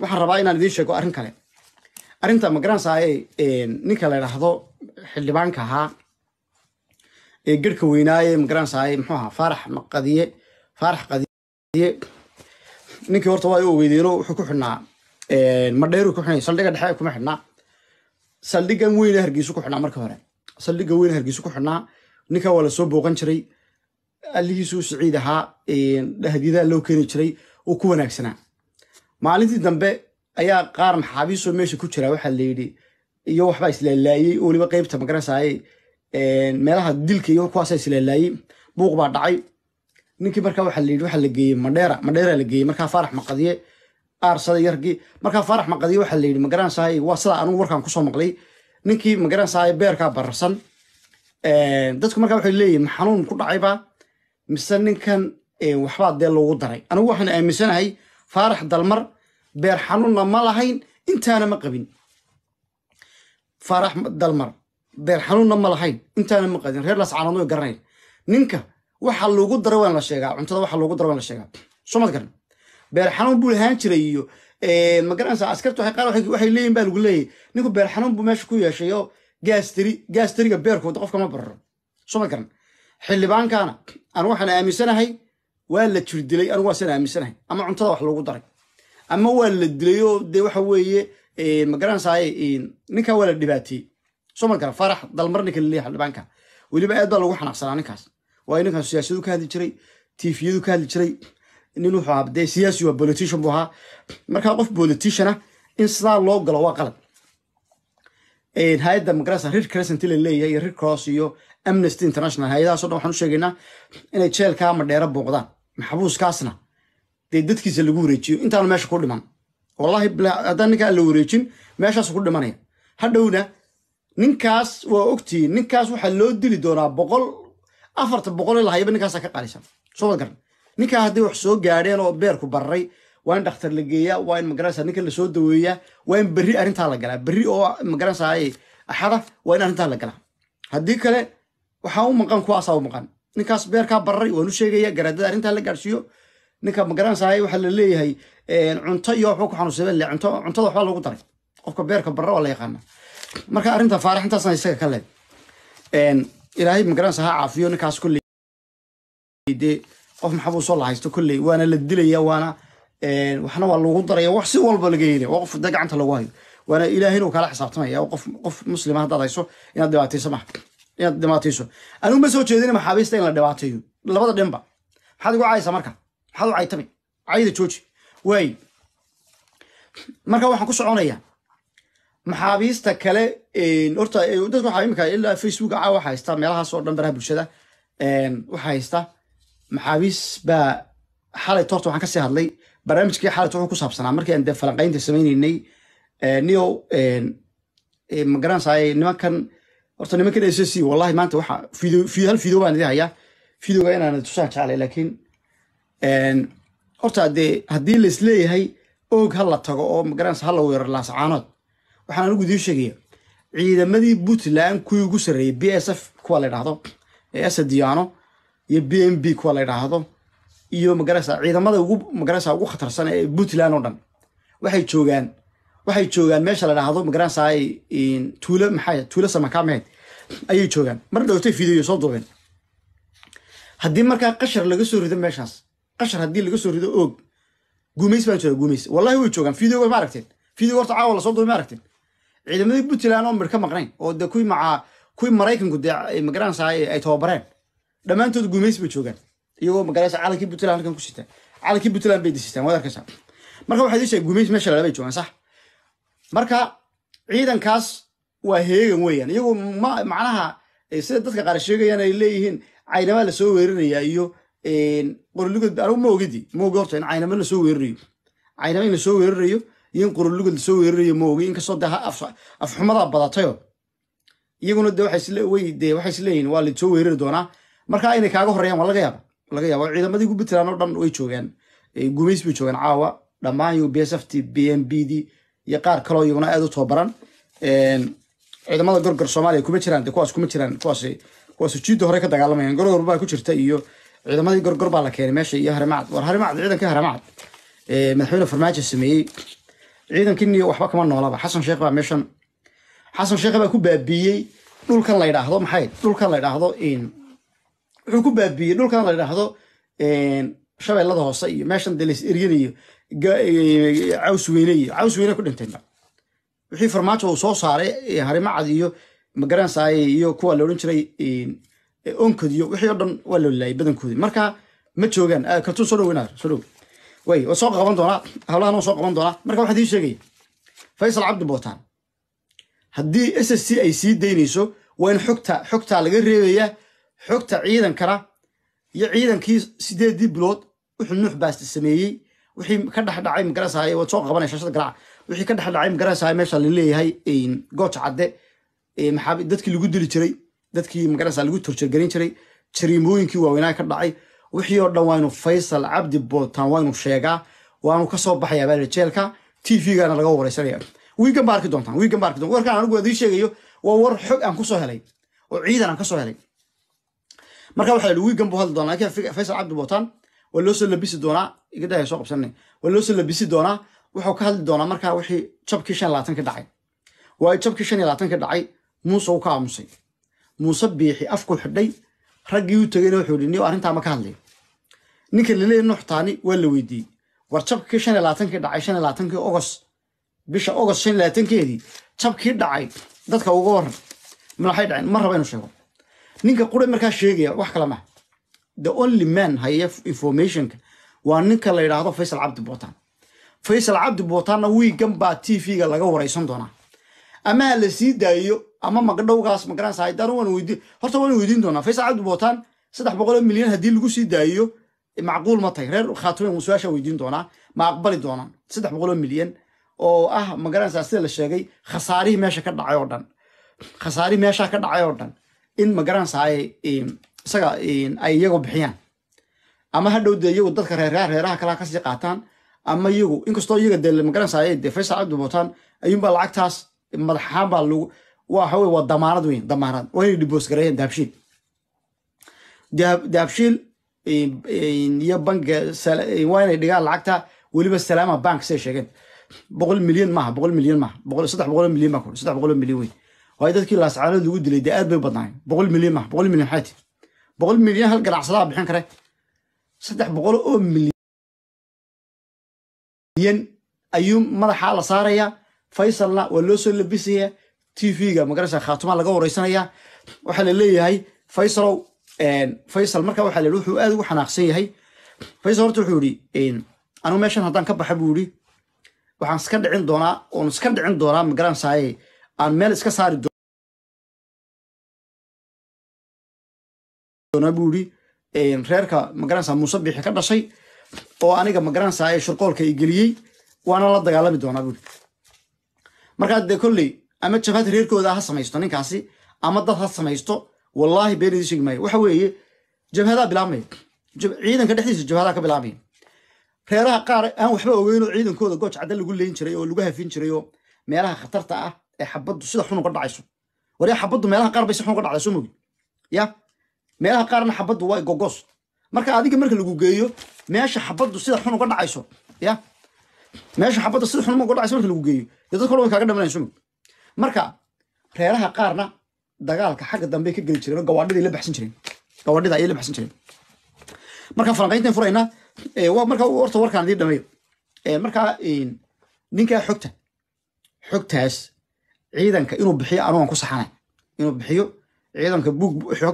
waxaan rabaa inaan idiin sheego arrin kale arrinta magaranaysaa ee ninka la yidhaahdo xildhibaanka ahaa ee garhka weynaaye magaranaysaa muxuu ahaa faarax qadiye faarax qadiye ninkii horta waa u weydeeno wuxuu ku xidhnaa madheeru ku xidhnay saldhiga dhexe kuma xidhnaa saldhigan weyne hargeysu ku xidhnaa marka hore saldhigan weyne hargeysu ku xidhnaa ninka waa lasoo booqan jiray alihiisu siciid ahaa dhahdiidaa loo keeni jiray uu ku wanaagsanaa maalintii dambe ayaa qaar maxaabiistoo meesha ku jiraa waxaa layidhi iyo waxbaa islaalaayey oo weliba qeybta magarasayay meelaha dilka iyo kuwaasa islaalaayey buuq baa dhacay ninkii markaa waxaa la waxaa la geeyey madheera madheera la geeyey markaa faarax maqadiye aarsada yargii markaa faarax maqadiye waxaa la yidhi waa sidaa anugu warkaan kusoo maqlay ninkii magaranasaaye beerkaa bararsan dadku markaa waxay leeyihin xanuun ku dhacaybaa mise ninkan waxbaa dee loogu daray anigu waxaan aaminsanahay faarax dalmar beer xanuunna ma lahayn intaana ma qabin faarax dalmar beer xanuunna ma lahayn intaana ma qabin reer lascaanood garanayn ninka waxa lagu dara waan la sheegaa cuntada waxa lagu dara waan la sheegaa soomad garan beer xanuun buu lahaan jiray iyo magaranaysa askarta waxay qaar waxay leeyihin baa lagu leeyahay ninku beer xanuun buu meesha ku yeeshay oo gaasteri gaasteriga beerkooda qofka ma bararo soomad garan xildhibaankana anu waxaan aaminsanahay waa la jirdilay anu waasaan aaminsanahay ama cuntada wax lagu daray ama waa la dilay oo dee waxa weeye magaranaysaay ninka waa la dhibaateeyey somal kale farax dalmarninka laleeyaha dhibaanka weliba aad baa lagu xanaaqsanaa ninkaas waayo ninkaas siyaasadu ka hadli jiray tiifiyadu ka hadli jiray nin wuxuu ahaa dee siyaasi waa politician buu ahaa markaa qof politician in sidaa loo galo waa qalad hay-adda magaranaysa red crescent la leeyahay iyo red cross iyo amnesty international hay-adahaaso dhan waxaan u sheegaynaa inay jeelka ama dheero booqdaan maxabuuskaasna dee dadkiisa lagu wareejiyo intaanu meesha ku dhiman wallaahi haddaan ninkaa la wareejin meeshaasu ku dhimanaya hadhowna ninkaas waa ogtihiin ninkaas waxaa loo dili doonaa boqol afarta boqol in lahayaba ninkaasa ka qaalisan soo wad garan ninkaa hadday wax soo gaadheen oo beerku barray waa in dhakhtar la geeyaa waa in magaranaysa ninka lasoo daweeyaa waa in berri arrintaa la galaa berri oo magaranaysaay axada waa in arrintaa la galaa haddii kale waxaa u maqan kuwaasaa u maqan ninkaas beerkaa barray waan u sheegaya garaadada arrintaa la gaadhsiiyo ninka magaransahay waxaa la leeyahay cunto iyo waxba ku xanuunsabeen cunto cuntada waxba lagu daray qofka beerka barra waa la yaqaana marka arrinta faaraxintaasna isaga ka leed ilaahay magaransa caafiyo ninkaas kolley qof maxabuu soo lahaysto kolley waana la dilaya waana waxna waa lagu daraya wax si walba laga helaya waa qof dee gacanta lagu hayo waana ilaahay inuu kala xisaabtamaya qof qof muslima ah, haddaad hayso inaad dhibaatayso maha inaad dhibaatayso anigu ma soo jeedin maxaabiista in la dhibaateeyo labada dhinba maxaad igu caaysaa marka maxaad u caytamay cayda jooji waaye marka waxaan ku soconayaa maxaabiista kale horta dadka waxaa imika ilaa facebooka ah, caa waxa haystaa meelahaas oo dhan baraha bulshada waxaa haysta maxaabiis baa xalay toorta waxaan kasii hadlay barnaamijkii xalayt wuxuu ku saabsanaa markii aan dee falanqaynta sameyneynay niyow magaranaysaay nimankan horta nimankan s wallahi maanta waxa hal video baan idin hayaa videoga inaan tusaan jeclay laakiin horta dee haddii laisleeyahay oog ha la tago oo magaranaysa ha la weero laascaanood waxaan anigu idiin sheegaya ciidamadii puntland kuwii ugu sarreeyey b s f kuwa la ydhahdo esediano iyo b m b kuwa la ydhaahdo iyo magarasa ciidamada ugu magarasa ugu khatarsan ee puntland oo dhan waxay joogaan waxay joogaan meesha la dhahdo magaranaysa tuulo maxaa tuulo samakaameed ayay joogaan mar dhowtay fideyo soo duubeen haddii markaa qashar laga soo rido meeshaas qashar haddii laga soo rido oog guumays baa jooga guumays wallahi way joogaan videoga ma aragteen videoga horta caawa lasoo duubay ma aragteen ciidamadii puntland oo mir ka maqnayn oo dee kuwii macaa kuwii maraykanku dee magaranaysaa ay tababareen dhammaantood guumays bay joogaan iyagoo magaranaysa calankii puntland halkan ku sitaan calankii puntland bay disitaan waad arkaysaa marka waxaa idin sheegay guumays meesha lalabay joogaan sax marka ciidankaas waa heegan weeyaan iyagoo ma macnaha eh, sida dadka qaar sheegayaan ay leeyihiin caynamaa lasoo weerinayaa iyo qorulugood anigu weerarayo caynama in la weerarayo iyo in qorulugood la soo badatayo iyaguna de de waxay waa la weerari doonaa markaa inay kaaga horreeyaan waa laga yaaba laga yaaba ciidamadii gubitland oo dhan way joogaan gumays bay joogaan caawa dhammaan yo b b m b d iyo qaar kaloo iyaguna aad u tababaran ciidamada gorgor soomaaliya kuma jiraan de kuwaas kuma jiraan kuwaas kuwaas ujiidda hore ka dagaalamayaan gorgor baa ku jirta iyo ciidamadii gorgor baa la keenay meesha iyo haramacad war haramacad ciidankii haramacad madaxweyne farmaajo sameeyey ciidankii waxba kama noolaba xasan sheekh baa meeshan xasan sheekh baa ku baabiiyey dhulkan la yidhaahdo maxay dhulkan la yidhaahdo wuxuu ku baabiiyey dhulkan la yidhaahdo shabeellada hoose iyo meeshan delis eryan iyo caws weyne iyo caws weyne ku dhinteenba wixii farmaajo uu soo saaray harimacad iyo magaransaay iyo kuwa la odhan jiray onkadiyo wixii oo dhan waa lalaayay badankoodii marka ma joogaan kartuun soo dhoweyna soo dhow way waa soo qaban doonaa hawlahan soo qaban doonaa marka waxaan idiin sheegaya faysal cabdi bootaan haddii s s c ay sii daynayso waa in xogta xogtaa laga reebayaa xogta ciidankana iyo ciidankii sideedii bilood wuxuu nuux baasti sameeyey wixii ka dhexdhacay magarasay waad soo qabanaya shashada garaaca wixii ka dhexdhacay magarasay meesha la leeyahay gooja cadde dadkii lagu dili jiray dadkii magarasa lagu torjargelin jiray jariimooyinkii waaweynaa ka dhacay wixii oo dhan waynu faysal cabdi bootaan waaynu sheegaa waanu kasoo soo baxayaa baala jeelka tvgana laga wareysanaya wiigan baa arki doontaan wiigan baa arki doontaan warkaan anigu idiin sheegayo waa war xog aan ku helay oo ciidan aan ka helay marka waxaa yidhi wiigan buu hadli doonaa laakiin faysal cabdi bootaan waa loo soo labisi doonaa igadaaya soo qabsanay waa loo soo labisi doonaa wuxuu ka hadli doonaa markaa wixii jabkii shan labaatan ka dhacay waa jabkii shan iyo labaatan ka dhacay muuse uu ka aamusay muuse biixi afku xidhay raggiiu tegeyna wuxuu ihi niw arrintaa ma ka hadlay ninka laleeya nuxtaani waa la weydiiyey war jabkii shan iyo labaatankii dhacay shan iyo labaatankii ogost bisha ogost shan iyo labaatankeedii jabkii dhacay dadka uga waran madaxay dhaceen ma raba inu sheego ninka qure markaa sheegaya wax kale maha the only man haya informationka waa ninka la yidhaahdo faysal cabdi bootaan faysal cabdi bootaanna wiigan baa t v-ga laga waraysan doonaa ama la sii daayo ama magdhowgaas magaranaysa haydaan waan weydiin horta waan weydiin doonaa faysal cabdibotaan saddex boqol oo milyan haddii lagu sii daayo eh, macquul ma tahy reer khaatumen su-aashaa weydiin doonaa ma aqbali doonaan saddex boqoloo milyan oo ah magaranaysaa sida la sheegay khasaarihii meesha ka dhacay oo dhan khasaarihii meeshaa ka dhacay oo dhan in magaranaysa eh, eh, ay isaga ay iyago bixiyaan ama ha dhowde iyagu dadka reerraa reeraha kalaa kasii qaataan ama iyagu inkastoo iyaga dee magaranaysa de faysal cabdibotaan ayuunbaa lacagtaas madaxaan baa lagu waxa waa damaanad weyn damaanad wayna dhiboosgareeyeen dahabshiil dahabshiil iyo banka eh, eh, waa inay dhigaan lacagta weliba salaama bank say sheegeen boqol milyan maaha boqol milyan maaha saddex boqol milyan baa ku saddex boqol milyan weyn waay dadkii laascaanood lagu dilay de aad bay badnaayeen boqol milyan maaha boqol milyan maxay boqol milyan hal ganacsadaa bixin kare saddex boqol oo milyan ayuu madaxaa la saarayaa faysalna waa loo soo labisaya ga magarasa khaatuma laga wareysanaya waxaa la leeyahay faysalow faysal marka waxaa la yihi wuxuu aad ugu xanaaqsan yahay faysal horta wuxuu yidhi anigu meeshan haddaan ka baxa buu yidhi waxaan iska dhicin doonaa oon iska dhicin doonaa magaransaye aan meel iska saari doonaa buu yidhi reerka magaransa muuse biixi ka dhashay oo aniga magaransaye shurqoolka i geliyey waana la dagaalami doonaa buu yidhi markaa dee kolley ama jabhad reerkooda ha samaysto ninkaasi ama dad ha samaysto wallaahi been idiin sheegi maayo waxa weeye jabhadaa bilaabmaya ciidanka dhexdiisa jabhadaa ka bilaabmaya reeraha qaar aan waxba ogeynoo ciidankooda gooj cadda lagu leyn jiray oo lagu hafin jiray meelaha khatarta ah ee xabaddu sida xunuga dhacayso waryaa xabaddu meelaha qaar bay si xun uga dhacday soo mogi ya meelaha qaarna xabaddu waa gogoos marka adiga marka lagu geeyo meesha xabaddu sida xunuga uga dhacayso ya meesha xabadda sida xunuma uga marka lagu geeyo dee dad dhan way kaaga dhamanayan sumig marka reeraha qaarna dagaalka xagga dambe ka geli jireen oo gawaadhida la baxsan jireen gawaadhida ayay la baxsan jireen marka falanqayntaan furaynaa eh, marka horta warkaan idin dhameeyo eh, markaa ninkaa xogta xogtaas ciidanka inuu bixiyo anugan ku saxanay inuu bixiyo ciidanka buug